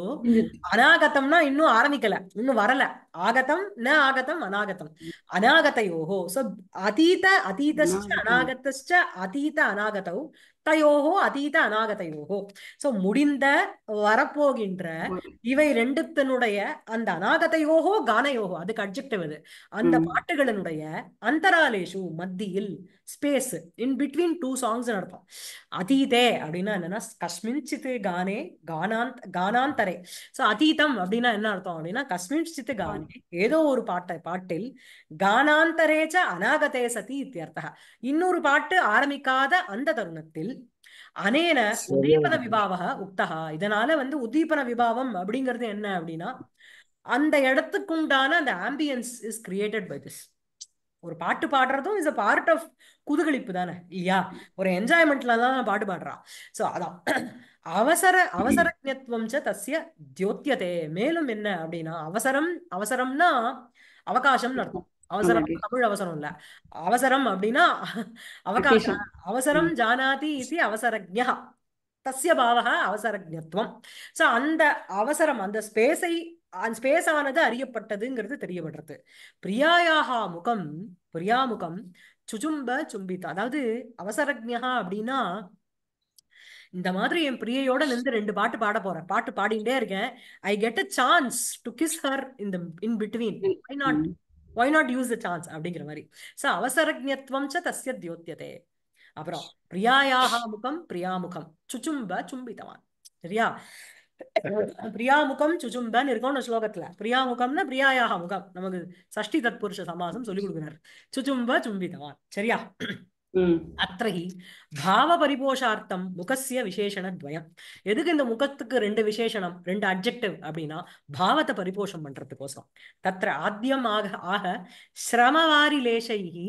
அநாகத்தம்னா இன்னும் ஆரம்பிக்கல இன்னும் வரல ஆகத்தம் ந ஆகத்தம் அநாகத்தம் அநாகதையோகோ சோ அதீத அதீதஸ்ட அநாகதஸ்ட அதீத அநாகதௌ தயோகோ அதீத அநாகதையோகோ சோ முடிந்த வரப்போகின்ற இவை ரெண்டுத்தினுடைய அந்த அநாகதையோகோ கானயோகோ அதுக்கு அப்ஜெக்டிவ் அது அந்த பாட்டுகளினுடைய அந்தராலேஷு மத்தியில் space in between two songs அர்த்தம் அதீதே அப்படின்னா என்னன்னா கஸ்மின்சித்து கானே கானாந்த் கானாந்தரே சோ அதீதம் அப்படின்னா என்ன அர்த்தம் அப்படின்னா கஸ்மின்சித்து கானே ஏதோ ஒரு பாட்டை பாட்டில் கானாந்தரேச்ச அநாகதே சதி இத்தியர்த்தா இன்னொரு பாட்டு ஆரம்பிக்காத அந்த தருணத்தில் அனேன உதீபன விபாவக உக்தகா இதனால வந்து உதீபன விபாவம் அப்படிங்கிறது என்ன அப்படின்னா அந்த இடத்துக்குண்டான அந்த ambience is created by this ஒரு பாட்டு பாடுறதும் இஸ் அ பார்ட் ஆஃப் குதுகளிப்பு தானே இல்லையா ஒரு என்ஜாய்மெண்ட்ல தான் பாட்டு பாடுறான் ஸோ அதான் அவசர அவசரஜத்துவம் தசிய தியோத்தியதே மேலும் என்ன அப்படின்னா அவசரம் அவசரம்னா அவகாசம்னு அர்த்தம் அவசரம் தமிழ் அவசரம் இல்ல அவசரம் அப்படின்னா அவகாசம் அவசரம் ஜானாதி இது அவசரஜா தஸ்ய பாவக அவசரஜத்துவம் சோ அந்த அவசரம் அந்த ஸ்பேஸை ஸ்பேஸ் ஆனது அறியப்பட்டதுங்கிறது தெரியப்படுறது பிரியாயாகா முகம் பிரியாமுகம் சுஜும்ப சும்பித் அதாவது அவசரஜா அப்படின்னா இந்த மாதிரி என் பிரியையோட நின்று ரெண்டு பாட்டு பாட போறேன் பாட்டு பாடிட்டே இருக்கேன் I get a chance to kiss her in in between I not why not use the chance அப்படிங்கிற மாதிரி ச அவசரஜத்வம் ச தியோத்தியதே அப்புறம் பிரியாயாக முகம் பிரியாமுகம் சுச்சும்ப சும்பித்தவான் சரியா பிரியாமுகம் சுச்சும்பன் இருக்கும் ஸ்லோகத்துல பிரியாமுகம்னா பிரியாயாக முகம் நமக்கு சஷ்டி தற்புருஷ சமாசம் சொல்லி கொடுக்குறாரு சுச்சும்ப சும்பித்தவான் சரியா அத்த பாவ பரிபோஷார்த்தம் முகசிய விசேஷண துவயம் எதுக்கு இந்த முகத்துக்கு ரெண்டு விசேஷனம் ரெண்டு அப்ஜெக்டிவ் அப்படின்னா பாவத்தை பரிபோஷம் பண்றதுக்கோசம் தத்திர ஆத்தியம் ஆக ஆக சிரமவாரி லேசைகி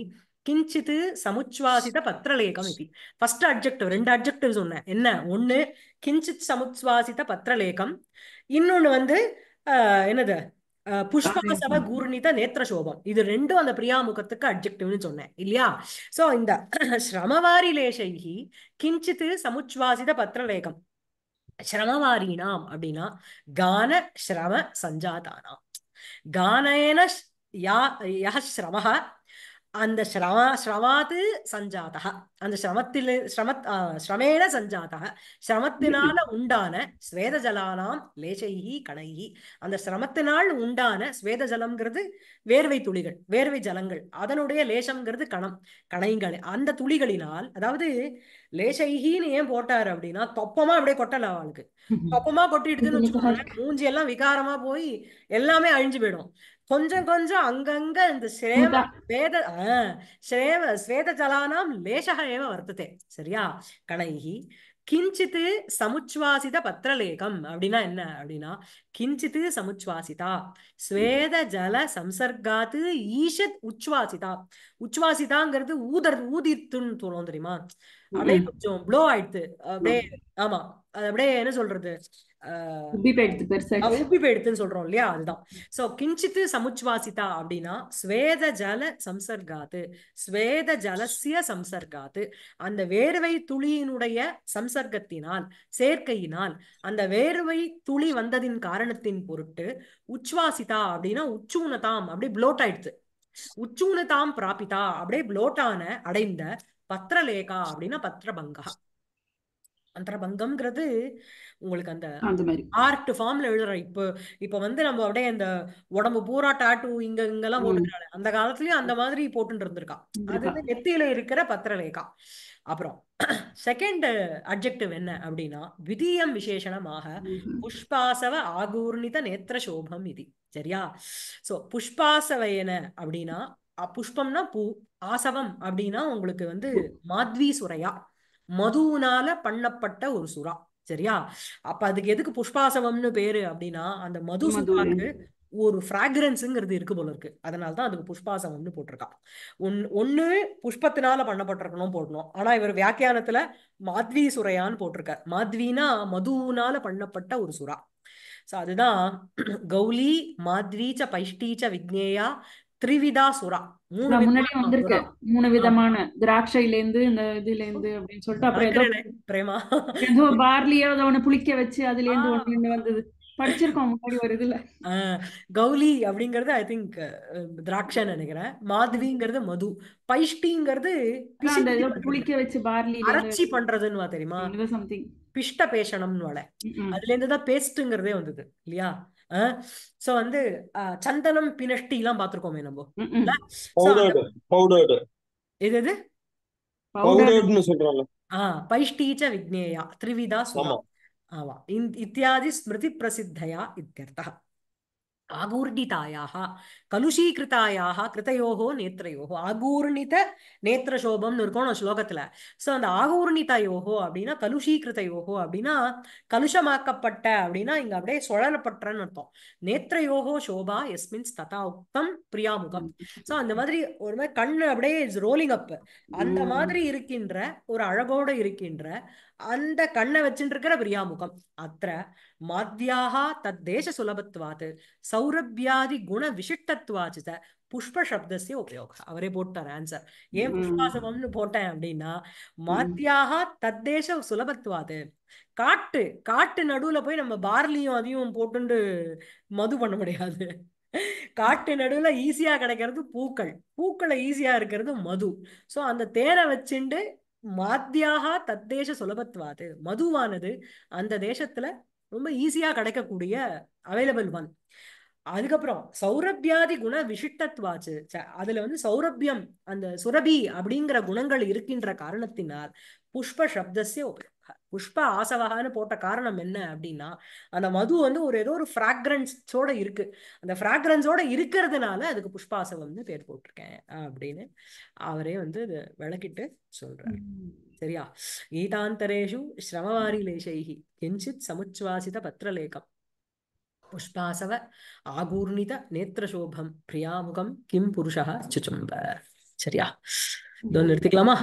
கிஞ்சித்து சமுச்சுவாசித பத்திரலேகம் இது ஃபர்ஸ்ட் அப்ஜெக்டிவ் ரெண்டு அப்ஜெக்டிவ் சொன்னேன் என்ன ஒன்னு கிஞ்சித் சமுச்சுவாசித பத்திரலேகம் இன்னொன்னு வந்து என்னது புஷ்பக சப கூர்ணித நேத்திர சோபம் இது ரெண்டும் அந்த பிரியாமுகத்துக்கு அப்ஜெக்டிவ்னு சொன்னேன் இல்லையா சோ இந்த சிரமவாரி லேசைகி கிஞ்சித்து சமுச்சுவாசித பத்திரலேகம் ஸ்ரமவாரினாம் அப்படின்னா கான ஸ்ரம சஞ்சாதானாம் கானேன யா யா ஸ்ரம அந்த ஸ்ரவா ஸ்ரவாத்து சஞ்சாதா அந்த ஸ்ரமத்தில் ஸ்ரமத் ஸ்ரமேண சஞ்சாதா ஸ்ரமத்தினால உண்டான ஸ்வேத ஜலானாம் லேசைகி கணகி அந்த ஸ்ரமத்தினால் உண்டான ஸ்வேத ஜலம்ங்கிறது வேர்வை துளிகள் வேர்வை ஜலங்கள் அதனுடைய லேசம்ங்கிறது கணம் கணைங்கள் அந்த துளிகளினால் அதாவது லேசைகின்னு ஏன் போட்டாரு அப்படின்னா தொப்பமா அப்படியே கொட்டல அவளுக்கு தொப்பமா கொட்டிடுதுன்னு வச்சுக்கோங்க மூஞ்சி எல்லாம் விகாரமா போய் எல்லாமே அழிஞ்சு போயிடும் கொஞ்சம் கொஞ்சம் அங்கங்க இந்த ஸ்ரேம வேத ஸ்ரேம ஸ்வேத ஜலானாம் லேசக ஏவ வர்த்ததே சரியா கணைகி கிஞ்சித்து சமுச்சுவாசித பத்திரலேகம் அப்படின்னா என்ன அப்படின்னா கிஞ்சித்து சமுச்சுவாசிதா ஸ்வேத ஜல சம்சர்காத்து ஈஷத் உச்சுவாசிதா உச்சுவாசிதாங்கிறது ஊதர் ஊதித்துன்னு தோணும் தெரியுமா அப்படியே கொஞ்சம் ப்ளோ ஆயிடுது அப்படியே ஆமா அது அப்படியே என்ன சொல்றது சொல்றோம் இல்லையா அதுதான் சோ கிஞ்சித்து அப்படின்னா ஸ்வேத ஜல சம்சர்காது ஜலசிய சம்சர்காது அந்த வேர்வை துளியினுடைய சம்சர்க்கத்தினால் சேர்க்கையினால் அந்த வேர்வை துளி வந்ததின் காரணத்தின் பொருட்டு உச்சுவாசிதா அப்படின்னா உச்சூனதாம் அப்படியே ப்ளோட் ஆயிடுது உச்சூனதாம் பிராபிதா அப்படியே ப்ளோட்டான அடைந்த பத்திரலேகா அப்படின்னா பத்திரபங்கா அந்தரபங்கம்ங்கிறது உங்களுக்கு அந்த ஆர்ட் ஃபார்ம்ல எழுதுறோம் இப்போ இப்போ வந்து நம்ம அப்படியே அந்த உடம்பு பூரா டாட்டூ இங்க இங்கெல்லாம் போட்டுக்கிறாங்க அந்த காலத்துலயும் அந்த மாதிரி போட்டு இருந்திருக்கா அது வந்து நெத்தியில இருக்கிற பத்திரலேகா அப்புறம் செகண்ட் அப்ஜெக்டிவ் என்ன அப்படின்னா விதியம் விசேஷனமாக புஷ்பாசவ ஆகூர்ணித நேத்திர சோபம் இது சரியா சோ புஷ்பாசவ என்ன அப்படின்னா புஷ்பம்னா பூ ஆசவம் அப்படின்னா உங்களுக்கு வந்து மாத்வி சுரையா மதுனால பண்ணப்பட்ட ஒரு சுறா சரியா அப்ப அதுக்கு எதுக்கு புஷ்பாசவம்னு பேரு அப்படின்னா அந்த மது சுறாக்கு ஒரு ஃப்ராக்ரன்ஸுங்கிறது இருக்கு போல இருக்கு அதனாலதான் அதுக்கு புஷ்பாசவம்னு போட்டிருக்கான் ஒன் ஒண்ணு புஷ்பத்தினால பண்ணப்பட்டிருக்கணும் போடணும் ஆனா இவர் வியாக்கியானத்துல மாத்வி சுரையான்னு போட்டிருக்கார் மாத்வினா மதுனால பண்ணப்பட்ட ஒரு சுறா ஸோ அதுதான் கௌலி மாத்வீச்ச பைஷ்டீச்ச விக்னேயா திரிவிதா சுரா வந்திருக்கு மூணு விதமான திராட்சையில இருந்து இந்த இதுல இருந்து அப்படின்னு சொல்லிட்டு அப்புறம் பிரேமா ஏதோ பார்லியோ ஒண்ணு புளிக்க வச்சு அதுல இருந்து ஒண்ணு வந்தது படிச்சிருக்கோம் முன்னாடி கௌலி அப்படிங்கறது ஐ திங்க் திராட்சை நினைக்கிறேன் மாதவிங்கிறது மது பைஷ்டிங்கிறது புளிக்க வச்சு பார்லி அரைச்சி பண்றதுன்னு தெரியுமா சம்திங் பிஷ்ட பேஷணம்னு அதுல இருந்துதான் பேஸ்ட்ங்கிறதே வந்தது இல்லையா சோ வந்து சந்தனம் பினஷ்டி எல்லாம் பாத்துருக்கோமே நம்ம இது இது இத்தியாதி ஸ்மிருதி பிரசித்தயா இத்தியர்த்தா ஆகூர்டிதாயாக கலுஷீகிருத்தாயாக கிருத்தையோகோ நேத்திரையோகோ ஆகூர்ணித நேத்திரசோபம்னு இருக்கும் நம்ம ஸ்லோகத்துல சோ அந்த ஆகூர்ணிதயோகோ அப்படின்னா கலுஷீகிருத்தயோகோ அப்படின்னா கலுஷமாக்கப்பட்ட அப்படின்னா இங்க அப்படியே சுழலப்பட்டன்னு அர்த்தம் நேத்திரயோகோ சோபா எஸ்மின்ஸ் ததா உக்தம் பிரியாமுகம் சோ அந்த மாதிரி ஒரு மாதிரி கண்ணு அப்படியே ரோலிங் அப் அந்த மாதிரி இருக்கின்ற ஒரு அழகோட இருக்கின்ற அந்த கண்ணை இருக்கிற பிரியாமுகம் அத்த மாத்தியாக தத் தேச சுலபத்துவாத்து சௌரபியாதி குண விசிஷ்ட புஷ்பத்வாச்சித புஷ்ப சப்தசிய உபயோக அவரே போட்டார் ஆன்சர் ஏன் புஷ்பாசவம்னு போட்டேன் அப்படின்னா மாத்தியாக தத்தேச சுலபத்துவாது காட்டு காட்டு நடுவுல போய் நம்ம பார்லியும் அதையும் போட்டுண்டு மது பண்ண முடியாது காட்டு நடுவுல ஈஸியா கிடைக்கிறது பூக்கள் பூக்களை ஈஸியா இருக்கிறது மது சோ அந்த தேரை வச்சுண்டு மாத்தியாக தத்தேச சுலபத்துவாது மதுவானது அந்த தேசத்துல ரொம்ப ஈஸியா கிடைக்கக்கூடிய அவைலபிள் ஒன் அதுக்கப்புறம் சௌரபியாதி குண விசிஷ்டத்வாச்சு அதுல வந்து சௌரபியம் அந்த சுரபி அப்படிங்கிற குணங்கள் இருக்கின்ற காரணத்தினால் புஷ்ப சப்தசிய புஷ்ப ஆசவகான்னு போட்ட காரணம் என்ன அப்படின்னா அந்த மது வந்து ஒரு ஏதோ ஒரு ஃப்ராக்ரன்ஸோட இருக்கு அந்த ஃப்ராக்ரன்ஸோட இருக்கிறதுனால அதுக்கு புஷ்பாசவம்னு பேர் போட்டிருக்கேன் அப்படின்னு அவரே வந்து இது விளக்கிட்டு சொல்றாரு சரியா கீதாந்தரேஷு சிரமவாரி லேசைகி கிஞ்சித் சமுச்சுவாசித பத்திரலேகம் புஷ்பாசவ ஆகூர்ணித நேத்திரசோபம் பிரியாமுகம் கிம் புருஷா சுச்சும்ப சரியா இதோ நிறுத்திக்கலாமா